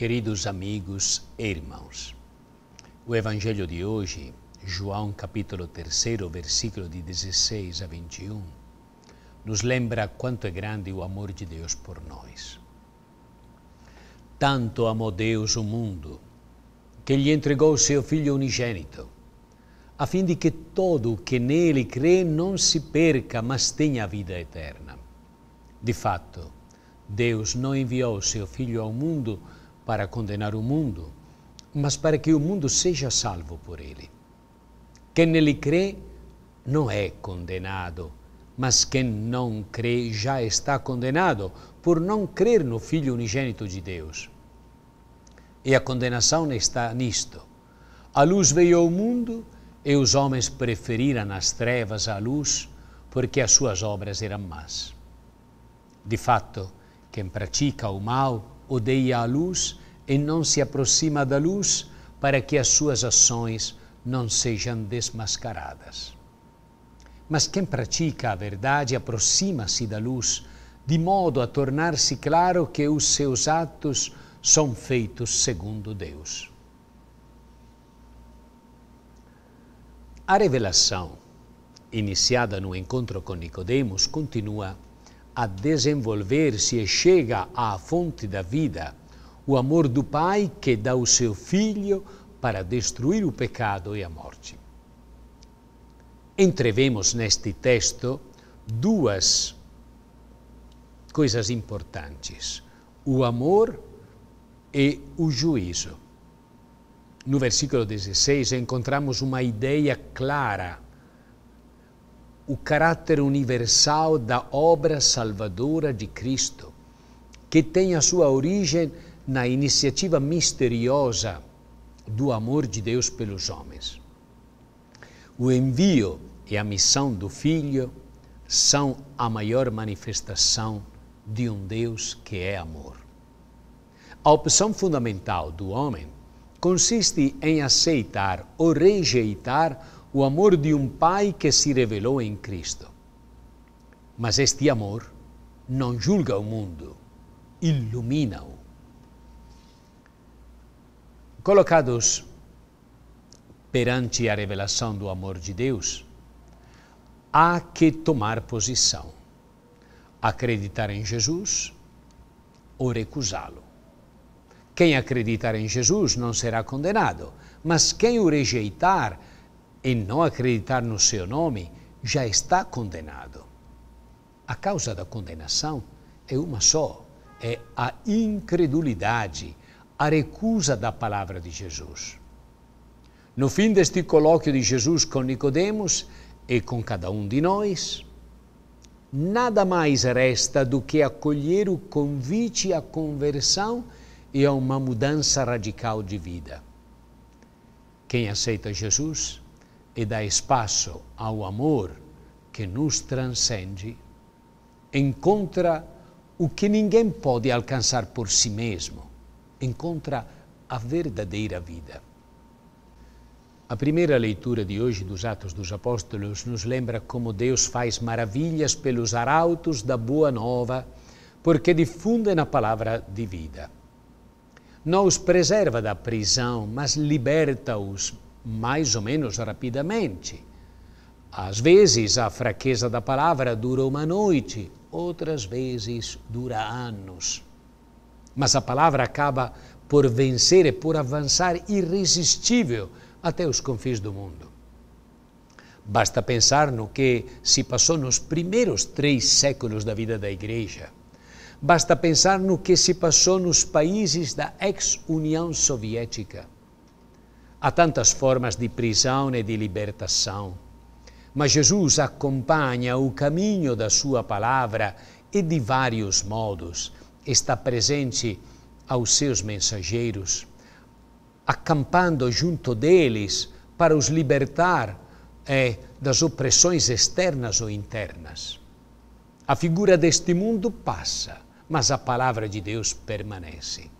Queridos amigos e irmãos, o Evangelho de hoje, João capítulo 3, versículo de 16 a 21, nos lembra quanto é grande o amor de Deus por nós. Tanto amou Deus o mundo que lhe entregou seu Filho unigênito, a fim de que todo o que nele crê não se perca, mas tenha a vida eterna. De fato, Deus não enviou seu Filho ao mundo para condenar o mundo, mas para que o mundo seja salvo por ele. Quem nele crê não é condenado, mas quem não crê já está condenado por não crer no Filho unigênito de Deus. E a condenação está nisto. A luz veio ao mundo e os homens preferiram as trevas à luz porque as suas obras eram más. De fato, quem pratica o mal odeia a luz e não se aproxima da luz para que as suas ações não sejam desmascaradas. Mas quem pratica a verdade aproxima-se da luz, de modo a tornar-se claro que os seus atos são feitos segundo Deus. A revelação, iniciada no encontro com Nicodemos, continua a desenvolver-se e chega à fonte da vida, o amor do Pai que dá o seu Filho para destruir o pecado e a morte. Entrevemos neste texto duas coisas importantes: o amor e o juízo. No versículo 16 encontramos uma ideia clara o caráter universal da obra salvadora de Cristo, que tem a sua origem na iniciativa misteriosa do amor de Deus pelos homens. O envio e a missão do Filho são a maior manifestação de um Deus que é amor. A opção fundamental do homem consiste em aceitar ou rejeitar o amor de um Pai que se revelou em Cristo. Mas este amor não julga o mundo, ilumina-o. Colocados perante a revelação do amor de Deus, há que tomar posição, acreditar em Jesus ou recusá-lo. Quem acreditar em Jesus não será condenado, mas quem o rejeitar e não acreditar no seu nome, já está condenado. A causa da condenação é uma só: é a incredulidade, a recusa da palavra de Jesus. No fim deste colóquio de Jesus com Nicodemos e com cada um de nós, nada mais resta do que acolher o convite à conversão e a uma mudança radical de vida. Quem aceita Jesus e dá espaço ao amor que nos transcende, encontra o que ninguém pode alcançar por si mesmo, encontra a verdadeira vida. A primeira leitura de hoje dos Atos dos Apóstolos nos lembra como Deus faz maravilhas pelos arautos da Boa Nova, porque difundem a palavra de vida. Não os preserva da prisão, mas liberta-os mais ou menos rapidamente. Às vezes a fraqueza da palavra dura uma noite, outras vezes dura anos. Mas a palavra acaba por vencer e por avançar irresistível até os confins do mundo. Basta pensar no que se passou nos primeiros três séculos da vida da Igreja. Basta pensar no que se passou nos países da ex-União Soviética Há tantas formas de prisão e de libertação, mas Jesus acompanha o caminho da Sua palavra e de vários modos está presente aos seus mensageiros, acampando junto deles para os libertar é, das opressões externas ou internas. A figura deste mundo passa, mas a palavra de Deus permanece.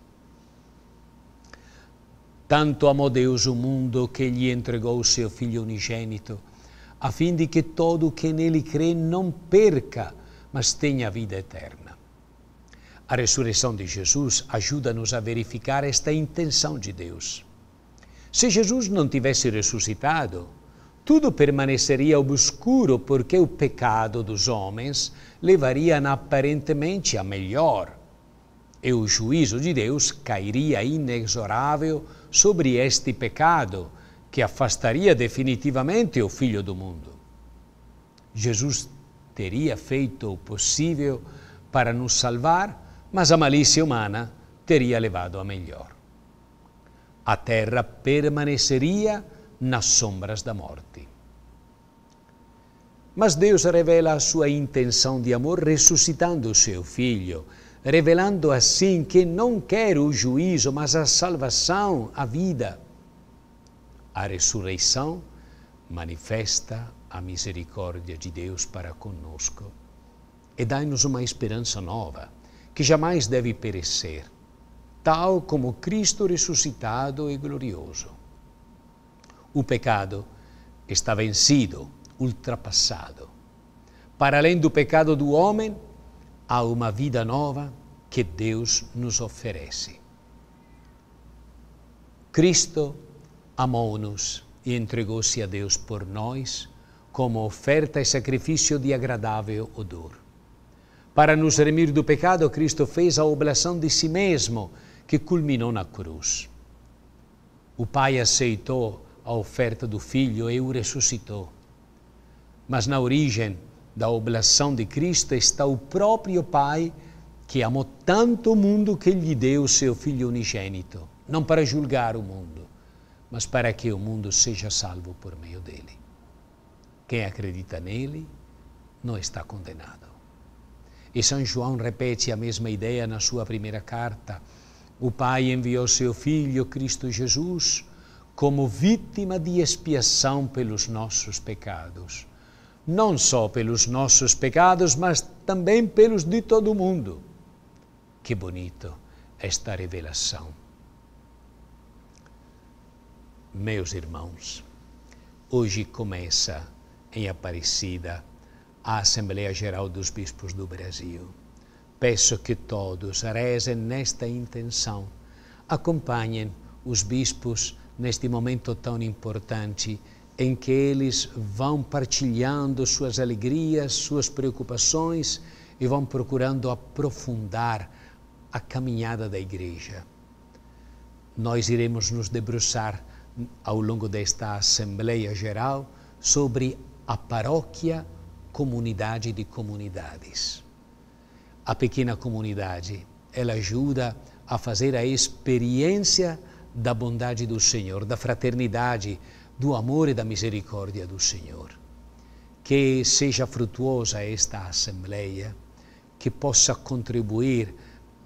Tanto amou Deus o mundo que lhe entregou o seu Filho unigênito, a fim de que todo o que nele crê não perca, mas tenha vida eterna. A ressurreição de Jesus ajuda-nos a verificar esta intenção de Deus. Se Jesus não tivesse ressuscitado, tudo permaneceria obscuro porque o pecado dos homens levaria aparentemente a melhor e o juízo de Deus cairia inexorável sobre este pecado que afastaria definitivamente o Filho do mundo. Jesus teria feito o possível para nos salvar, mas a malícia humana teria levado a melhor. A terra permaneceria nas sombras da morte. Mas Deus revela a sua intenção de amor ressuscitando o seu filho revelando assim que não quer o juízo, mas a salvação, a vida. A ressurreição manifesta a misericórdia de Deus para conosco e dai-nos uma esperança nova, que jamais deve perecer, tal como Cristo ressuscitado e glorioso. O pecado está vencido, ultrapassado. Para além do pecado do homem, a uma vida nova que Deus nos oferece. Cristo amou-nos e entregou-se a Deus por nós como oferta e sacrifício de agradável odor. Para nos remir do pecado, Cristo fez a oblação de si mesmo, que culminou na cruz. O Pai aceitou a oferta do Filho e o ressuscitou. Mas na origem, da oblação de Cristo está o próprio Pai que amou tanto o mundo que lhe deu o seu Filho unigênito, não para julgar o mundo, mas para que o mundo seja salvo por meio dele. Quem acredita nele não está condenado. E São João repete a mesma ideia na sua primeira carta. O Pai enviou seu Filho, Cristo Jesus, como vítima de expiação pelos nossos pecados não só pelos nossos pecados, mas também pelos de todo mundo. Que bonito esta revelação. Meus irmãos, hoje começa em Aparecida a Assembleia Geral dos Bispos do Brasil. Peço que todos rezem nesta intenção, acompanhem os bispos neste momento tão importante em que eles vão partilhando suas alegrias, suas preocupações e vão procurando aprofundar a caminhada da igreja. Nós iremos nos debruçar ao longo desta Assembleia Geral sobre a paróquia comunidade de comunidades. A pequena comunidade, ela ajuda a fazer a experiência da bondade do Senhor, da fraternidade, do amor e da misericórdia do Senhor. Que seja frutuosa esta Assembleia, que possa contribuir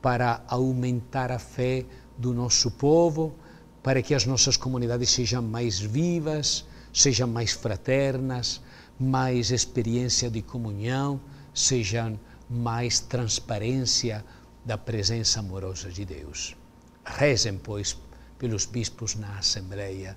para aumentar a fé do nosso povo, para que as nossas comunidades sejam mais vivas, sejam mais fraternas, mais experiência de comunhão, sejam mais transparência da presença amorosa de Deus. Rezem, pois, pelos bispos na Assembleia